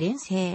連星。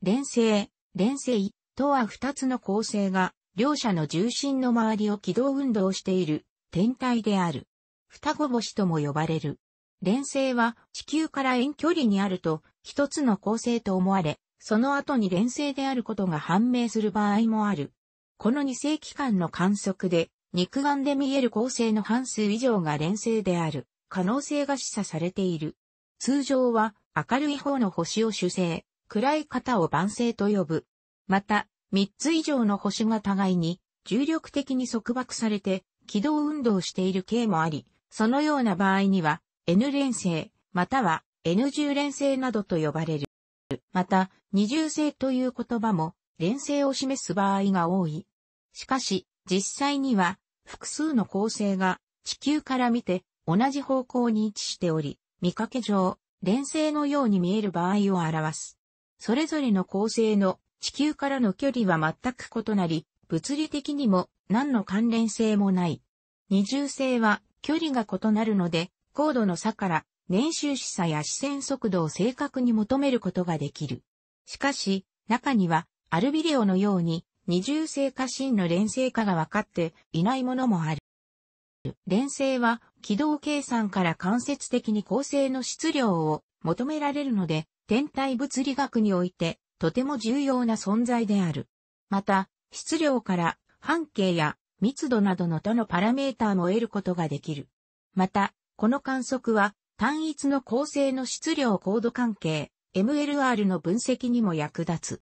連星、連星とは二つの構成が、両者の重心の周りを軌道運動している天体である。双子星とも呼ばれる。連星は地球から遠距離にあると一つの構成と思われ、その後に連星であることが判明する場合もある。この二世紀間の観測で、肉眼で見える構成の半数以上が連星である可能性が示唆されている。通常は明るい方の星を主星、暗い方を晩星と呼ぶ。また、三つ以上の星が互いに重力的に束縛されて軌道運動している系もあり、そのような場合には N 連星、または n 重連星などと呼ばれる。また、二重星という言葉も連星を示す場合が多い。しかし、実際には複数の恒星が地球から見て同じ方向に位置しており、見かけ上、連星のように見える場合を表す。それぞれの恒星の地球からの距離は全く異なり、物理的にも何の関連性もない。二重星は距離が異なるので、高度の差から年収視差や視線速度を正確に求めることができる。しかし、中にはアルビレオのように二重星か真の連星かが分かっていないものもある。連星は軌道計算から間接的に構成の質量を求められるので、天体物理学においてとても重要な存在である。また、質量から半径や密度などの他のパラメーターも得ることができる。また、この観測は単一の構成の質量高度関係 MLR の分析にも役立つ。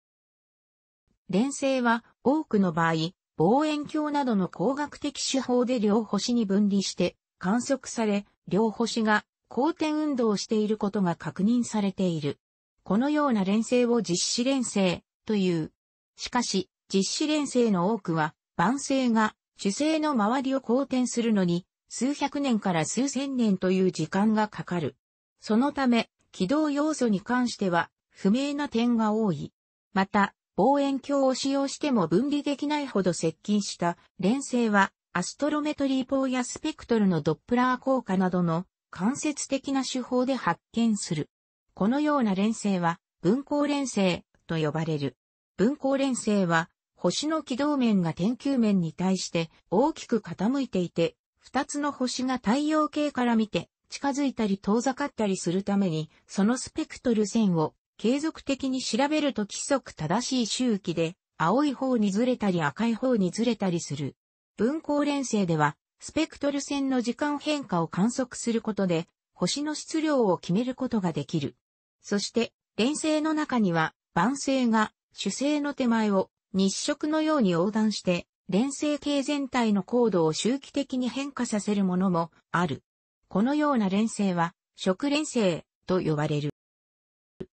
連星は多くの場合、望遠鏡などの光学的手法で両星に分離して観測され、両星が光転運動をしていることが確認されている。このような連星を実施連星という。しかし、実施連星の多くは、晩星が主星の周りを光転するのに、数百年から数千年という時間がかかる。そのため、軌道要素に関しては、不明な点が多い。また、望遠鏡を使用しても分離できないほど接近した連星はアストロメトリー法やスペクトルのドップラー効果などの間接的な手法で発見する。このような連星は分光連星と呼ばれる。分光連星は星の軌道面が天球面に対して大きく傾いていて、二つの星が太陽系から見て近づいたり遠ざかったりするために、そのスペクトル線を継続的に調べると規則正しい周期で、青い方にずれたり赤い方にずれたりする。分光連星では、スペクトル線の時間変化を観測することで、星の質量を決めることができる。そして、連星の中には、晩星が主星の手前を日食のように横断して、連星系全体の高度を周期的に変化させるものもある。このような連星は、食連星と呼ばれる。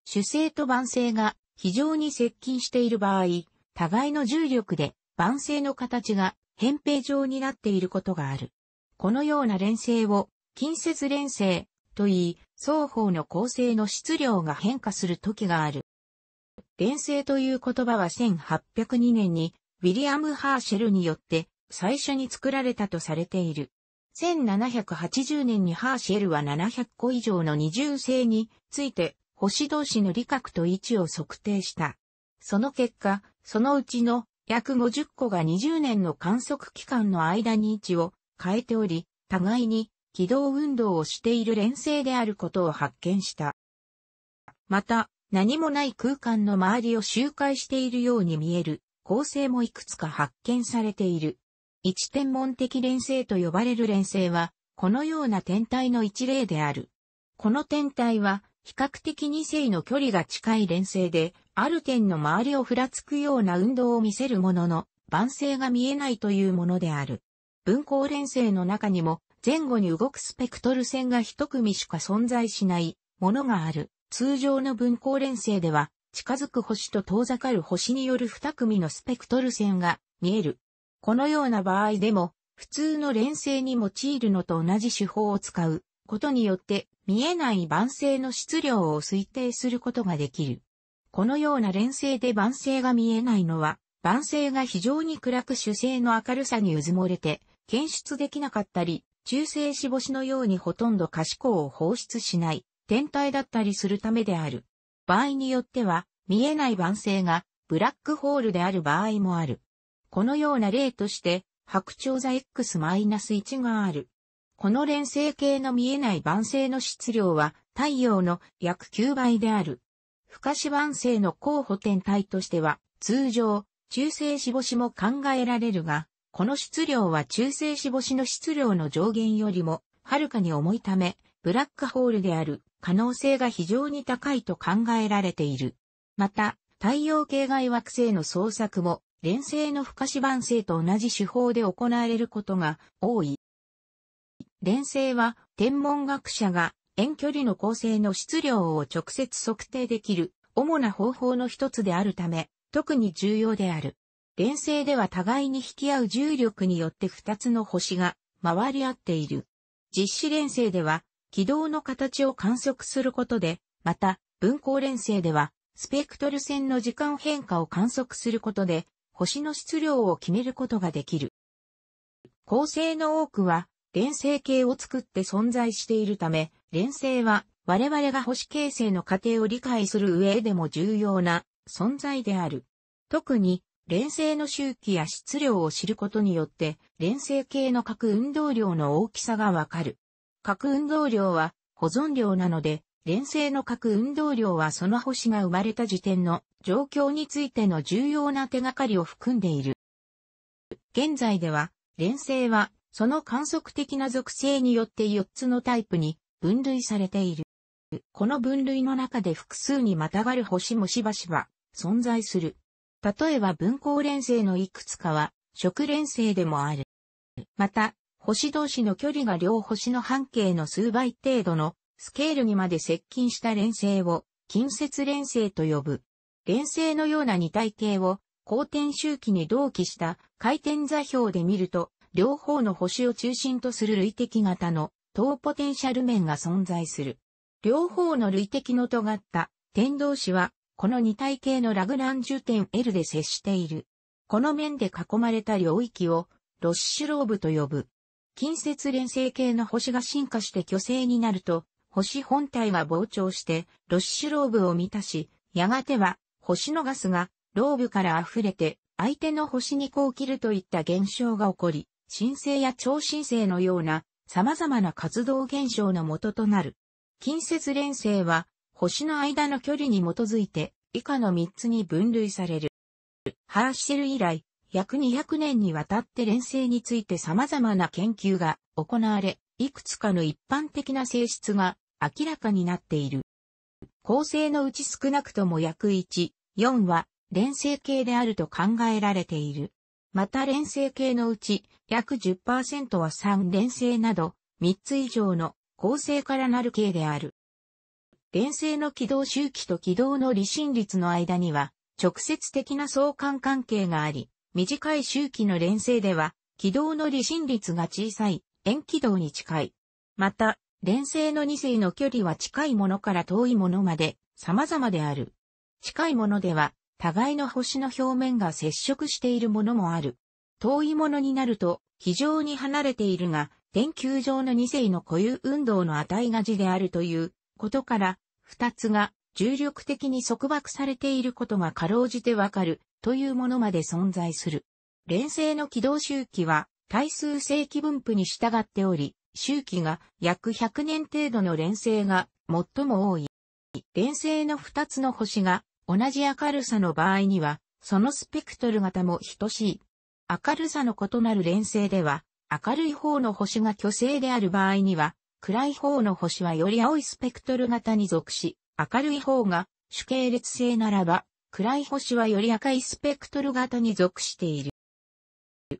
主星と晩星が非常に接近している場合、互いの重力で晩性の形が扁平状になっていることがある。このような連星を近接連星と言い、双方の構成の質量が変化する時がある。連星という言葉は1802年にウィリアム・ハーシェルによって最初に作られたとされている。1780年にハーシェルは700個以上の二重性について星同士の理覚と位置を測定した。その結果、そのうちの約50個が20年の観測期間の間に位置を変えており、互いに軌道運動をしている連星であることを発見した。また、何もない空間の周りを周回しているように見える恒星もいくつか発見されている。一天文的連星と呼ばれる連星は、このような天体の一例である。この天体は、比較的二世の距離が近い連星で、ある点の周りをふらつくような運動を見せるものの、万星が見えないというものである。分光連星の中にも、前後に動くスペクトル線が一組しか存在しないものがある。通常の分光連星では、近づく星と遠ざかる星による二組のスペクトル線が見える。このような場合でも、普通の連星に用いるのと同じ手法を使うことによって見えない晩成の質量を推定することができる。このような連星で晩星が見えないのは、晩成が非常に暗く主星の明るさにうずもれて、検出できなかったり、中性子星のようにほとんど可視光を放出しない天体だったりするためである。場合によっては、見えない晩成がブラックホールである場合もある。このような例として、白鳥座 X-1 がある。この連星系の見えない晩星の質量は太陽の約9倍である。不可視晩星の候補天体としては、通常、中性子星も考えられるが、この質量は中性子星の質量の上限よりも、はるかに重いため、ブラックホールである可能性が非常に高いと考えられている。また、太陽系外惑星の捜索も、連星の不可視晩星と同じ手法で行われることが多い。連星は天文学者が遠距離の構成の質量を直接測定できる主な方法の一つであるため、特に重要である。連星では互いに引き合う重力によって二つの星が回り合っている。実施連星では軌道の形を観測することで、また分光連星ではスペクトル線の時間変化を観測することで、星の質量を決めることができる。恒星の多くは連星系を作って存在しているため、連星は我々が星形成の過程を理解する上でも重要な存在である。特に、連星の周期や質量を知ることによって、連星系の核運動量の大きさがわかる。核運動量は保存量なので、連星の核運動量はその星が生まれた時点の状況についての重要な手がかりを含んでいる。現在では、連星はその観測的な属性によって4つのタイプに分類されている。この分類の中で複数にまたがる星もしばしば存在する。例えば分光連星のいくつかは食連星でもある。また、星同士の距離が両星の半径の数倍程度のスケールにまで接近した連星を近接連星と呼ぶ。連星のような二体系を公転周期に同期した回転座標で見ると両方の星を中心とする類的型の等ポテンシャル面が存在する。両方の類的の尖った点同士は、この二体系のラグランジュ点 L で接している。この面で囲まれた領域をロッシュローブと呼ぶ。近接連星系の星が進化して巨星になると、星本体は膨張してロッシュローブを満たし、やがては星のガスがローブから溢れて相手の星にこう切るといった現象が起こり、申請や超新請のような様々な活動現象の元となる。近接連星は星の間の距離に基づいて以下の3つに分類される。ハーシェル以来、約200年にわたって連星について様々な研究が行われ、いくつかの一般的な性質が明らかになっている。恒星のうち少なくとも約1、4は連星系であると考えられている。また連星系のうち、約10%は3連星など、3つ以上の構成からなる系である。連星の軌道周期と軌道の離心率の間には、直接的な相関関係があり、短い周期の連星では、軌道の離心率が小さい、円軌道に近い。また、連星の2星の距離は近いものから遠いものまで様々である。近いものでは互いの星の表面が接触しているものもある。遠いものになると非常に離れているが、電球上の2世の固有運動の値が字であるということから、2つが重力的に束縛されていることがかろうじてわかるというものまで存在する。連星の軌道周期は対数正規分布に従っており、周期が約100年程度の連星が最も多い。連星の2つの星が同じ明るさの場合には、そのスペクトル型も等しい。明るさの異なる連星では、明るい方の星が巨星である場合には、暗い方の星はより青いスペクトル型に属し、明るい方が主系列星ならば、暗い星はより赤いスペクトル型に属している。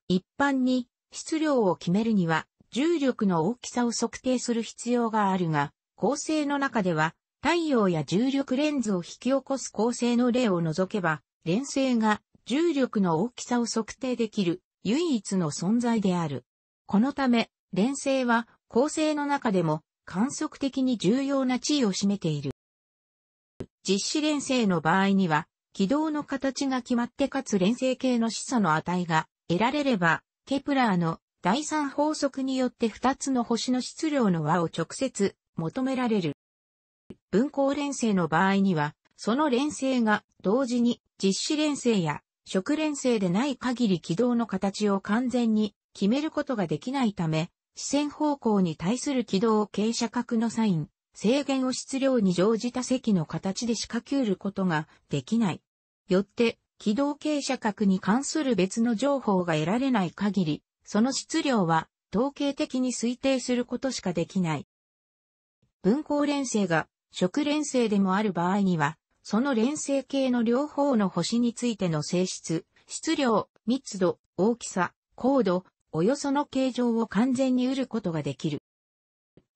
一般に質量を決めるには重力の大きさを測定する必要があるが、恒星の中では太陽や重力レンズを引き起こす構成の例を除けば、連星が重力の大きさを測定できる唯一の存在である。このため、連星は構成の中でも観測的に重要な地位を占めている。実施連星の場合には、軌道の形が決まってかつ連星系の子唆の値が得られれば、ケプラーの第三法則によって2つの星の質量の和を直接求められる。分校連生の場合には、その連生が同時に実施連生や職連生でない限り軌道の形を完全に決めることができないため、視線方向に対する軌道傾斜角のサイン、制限を質量に乗じた席の形でしかけることができない。よって、軌道傾斜角に関する別の情報が得られない限り、その質量は統計的に推定することしかできない。分光連生が食連星でもある場合には、その連星系の両方の星についての性質、質量、密度、大きさ、高度、およその形状を完全に得ることができる。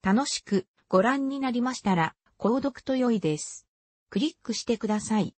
楽しくご覧になりましたら、購読と良いです。クリックしてください。